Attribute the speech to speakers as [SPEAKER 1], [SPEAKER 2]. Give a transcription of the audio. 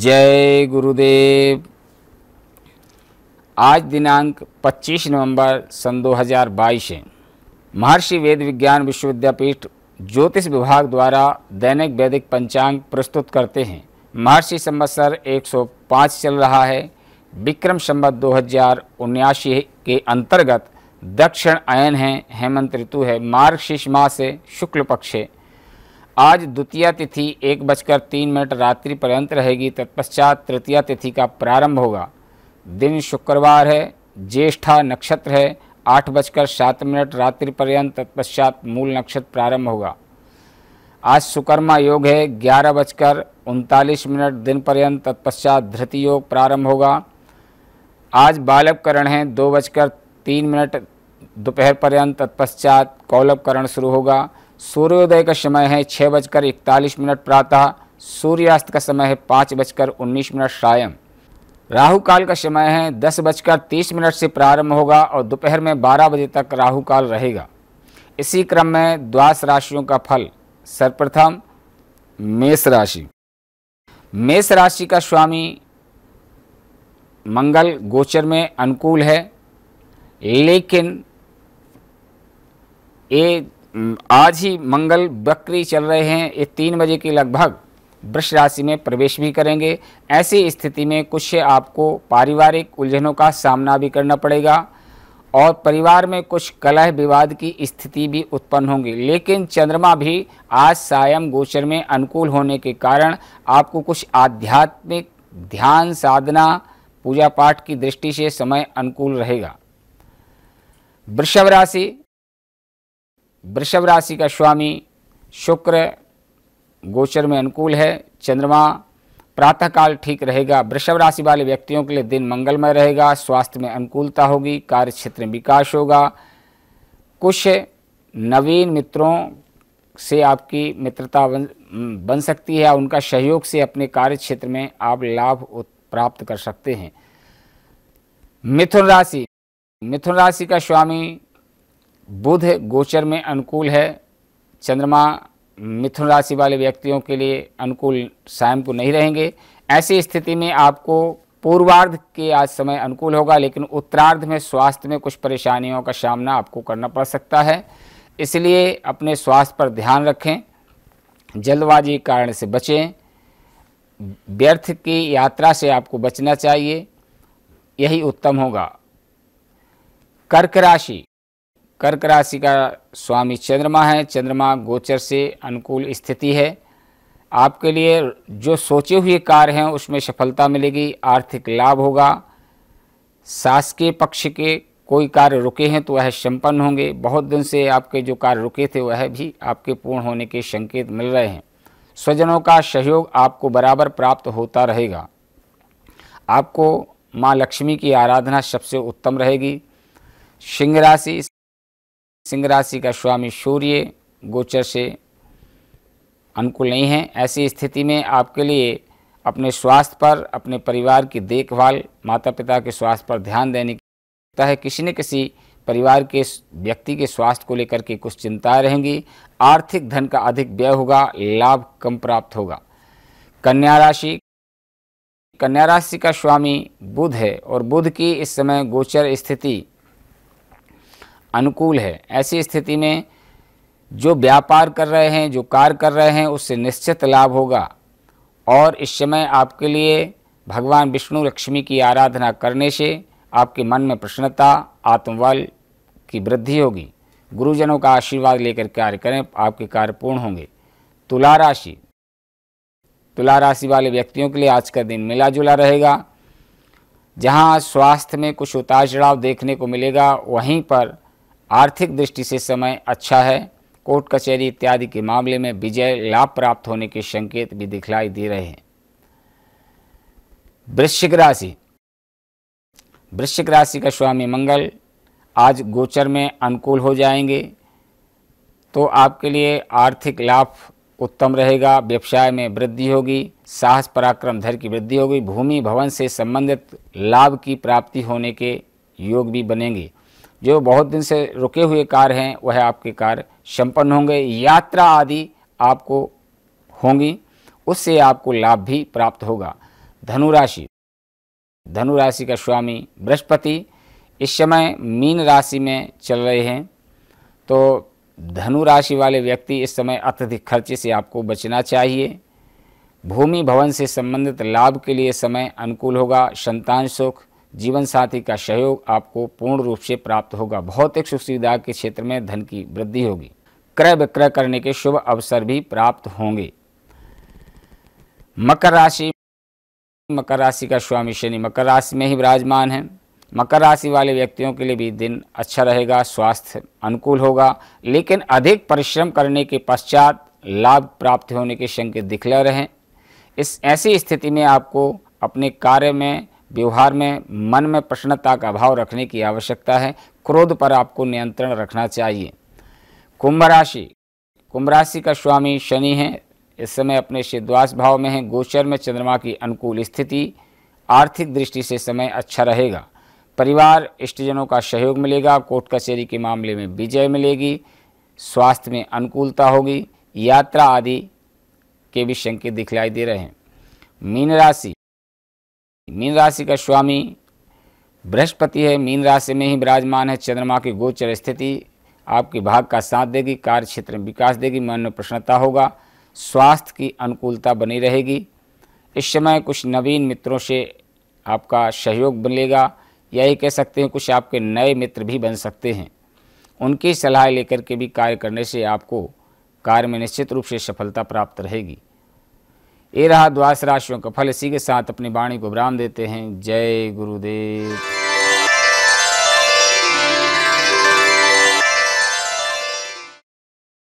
[SPEAKER 1] जय गुरुदेव आज दिनांक 25 नवंबर सन 2022 है महर्षि वेद विज्ञान विश्वविद्यापीठ ज्योतिष विभाग द्वारा दैनिक वैदिक पंचांग प्रस्तुत करते हैं महर्षि संवत्सर 105 चल रहा है विक्रम संबत दो हजार के अंतर्गत दक्षिण अयन है हेमंत ऋतु है मार्गशीष मास है शुक्ल पक्ष है आज द्वितीय तिथि एक बजकर तीन मिनट रात्रि पर्यंत रहेगी तत्पश्चात तृतीय तिथि का प्रारंभ होगा दिन शुक्रवार है ज्येष्ठा नक्षत्र है आठ बजकर सात मिनट रात्रि पर्यंत तत्पश्चात मूल नक्षत्र प्रारंभ होगा आज सुकर्मा योग है ग्यारह बजकर उनतालीस मिनट दिन पर्यंत तत्पश्चात धृति योग प्रारंभ होगा आज बालवकरण है दो बजकर तीन मिनट दोपहर पर्यंत तत्पश्चात कौलभकरण शुरू होगा सूर्योदय का समय है छः बजकर इकतालीस मिनट प्रातः सूर्यास्त का समय है पाँच बजकर उन्नीस मिनट सायं राहु काल का समय है दस बजकर तीस मिनट से प्रारंभ होगा और दोपहर में बारह बजे तक राहु काल रहेगा इसी क्रम में द्वास राशियों का फल सर्वप्रथम मेष राशि मेष राशि का स्वामी मंगल गोचर में अनुकूल है लेकिन ये आज ही मंगल बकरी चल रहे हैं ये तीन बजे के लगभग वृक्ष राशि में प्रवेश भी करेंगे ऐसी स्थिति में कुछ आपको पारिवारिक उलझनों का सामना भी करना पड़ेगा और परिवार में कुछ कलह विवाद की स्थिति भी उत्पन्न होंगी लेकिन चंद्रमा भी आज सायम गोचर में अनुकूल होने के कारण आपको कुछ आध्यात्मिक ध्यान साधना पूजा पाठ की दृष्टि से समय अनुकूल रहेगा वृषभ राशि वृषभ राशि का स्वामी शुक्र गोचर में अनुकूल है चंद्रमा प्रातःकाल ठीक रहेगा वृषभ राशि वाले व्यक्तियों के लिए दिन मंगलमय रहेगा स्वास्थ्य में अनुकूलता होगी कार्य क्षेत्र में विकास होगा कुछ नवीन मित्रों से आपकी मित्रता बन बन सकती है उनका सहयोग से अपने कार्य क्षेत्र में आप लाभ प्राप्त कर सकते हैं मिथुन राशि मिथुन राशि का स्वामी बुध गोचर में अनुकूल है चंद्रमा मिथुन राशि वाले व्यक्तियों के लिए अनुकूल शाम को नहीं रहेंगे ऐसी स्थिति में आपको पूर्वार्ध के आज समय अनुकूल होगा लेकिन उत्तरार्ध में स्वास्थ्य में कुछ परेशानियों का सामना आपको करना पड़ सकता है इसलिए अपने स्वास्थ्य पर ध्यान रखें जल्दबाजी कारण से बचें व्यर्थ की यात्रा से आपको बचना चाहिए यही उत्तम होगा कर्क राशि कर्क राशि का स्वामी चंद्रमा है चंद्रमा गोचर से अनुकूल स्थिति है आपके लिए जो सोचे हुए कार्य हैं उसमें सफलता मिलेगी आर्थिक लाभ होगा सास के पक्ष के कोई कार्य रुके हैं तो वह संपन्न होंगे बहुत दिन से आपके जो कार्य रुके थे वह भी आपके पूर्ण होने के संकेत मिल रहे हैं स्वजनों का सहयोग आपको बराबर प्राप्त होता रहेगा आपको माँ लक्ष्मी की आराधना सबसे उत्तम रहेगी सिंह राशि सिंह राशि का स्वामी सूर्य गोचर से अनुकूल नहीं है ऐसी स्थिति में आपके लिए अपने स्वास्थ्य पर अपने परिवार की देखभाल माता पिता के स्वास्थ्य पर ध्यान देने की आवश्यकता है किसी न किसी परिवार के व्यक्ति के स्वास्थ्य को लेकर के कुछ चिंताएं रहेंगी आर्थिक धन का अधिक व्यय होगा लाभ कम प्राप्त होगा कन्या राशि कन्या राशि का स्वामी बुध है और बुध की इस समय गोचर स्थिति अनुकूल है ऐसी स्थिति में जो व्यापार कर रहे हैं जो कार्य कर रहे हैं उससे निश्चित लाभ होगा और इस समय आपके लिए भगवान विष्णु लक्ष्मी की आराधना करने से आपके मन में प्रसन्नता आत्मबल की वृद्धि होगी गुरुजनों का आशीर्वाद लेकर कार्य करें आपके कार्य पूर्ण होंगे तुला राशि तुला राशि वाले व्यक्तियों के लिए आज का दिन मिला जुला रहेगा जहाँ स्वास्थ्य में कुछ उतार चढ़ाव देखने को मिलेगा वहीं पर आर्थिक दृष्टि से समय अच्छा है कोर्ट कचहरी इत्यादि के मामले में विजय लाभ प्राप्त होने के संकेत भी दिखलाई दे रहे हैं वृश्चिक राशि वृश्चिक राशि का स्वामी मंगल आज गोचर में अनुकूल हो जाएंगे तो आपके लिए आर्थिक लाभ उत्तम रहेगा व्यवसाय में वृद्धि होगी साहस पराक्रम धर की वृद्धि होगी भूमि भवन से संबंधित लाभ की प्राप्ति होने के योग भी बनेंगे जो बहुत दिन से रुके हुए कार्य हैं वह आपके कार्य संपन्न होंगे यात्रा आदि आपको होंगी उससे आपको लाभ भी प्राप्त होगा धनुराशि धनुराशि का स्वामी बृहस्पति इस समय मीन राशि में चल रहे हैं तो धनु राशि वाले व्यक्ति इस समय अत्यधिक खर्चे से आपको बचना चाहिए भूमि भवन से संबंधित लाभ के लिए समय अनुकूल होगा संतान सुख जीवन साथी का सहयोग आपको पूर्ण रूप से प्राप्त होगा भौतिक सुख सुविधा के क्षेत्र में धन की वृद्धि होगी क्रय विक्रय करने के शुभ अवसर भी प्राप्त होंगे मकर राशि मकर राशि का स्वामी शनि मकर राशि में ही विराजमान है मकर राशि वाले व्यक्तियों के लिए भी दिन अच्छा रहेगा स्वास्थ्य अनुकूल होगा लेकिन अधिक परिश्रम करने के पश्चात लाभ प्राप्त होने के संकेत दिखला रहे इस ऐसी स्थिति में आपको अपने कार्य में व्यवहार में मन में प्रसन्नता का भाव रखने की आवश्यकता है क्रोध पर आपको नियंत्रण रखना चाहिए कुंभ राशि कुंभ राशि का स्वामी शनि है इस समय अपने सिद्धवास भाव में है गोचर में चंद्रमा की अनुकूल स्थिति आर्थिक दृष्टि से समय अच्छा रहेगा परिवार इष्टजनों का सहयोग मिलेगा कोर्ट कचहरी के मामले में विजय मिलेगी स्वास्थ्य में अनुकूलता होगी यात्रा आदि के भी संकेत दिखलाई दे रहे हैं मीन राशि मीन राशि का स्वामी बृहस्पति है मीन राशि में ही विराजमान है चंद्रमा की गोचर स्थिति आपके भाग का साथ देगी कार्य क्षेत्र में विकास देगी मन में प्रसन्नता होगा स्वास्थ्य की अनुकूलता बनी रहेगी इस समय कुछ नवीन मित्रों से आपका सहयोग मिलेगा या ये कह सकते हैं कुछ आपके नए मित्र भी बन सकते हैं उनकी सलाह लेकर के भी कार्य करने से आपको कार्य में निश्चित रूप से सफलता प्राप्त रहेगी ये रहा द्वास राशियों का फल इसी के साथ अपनी वाणी को विराम देते हैं जय गुरुदेव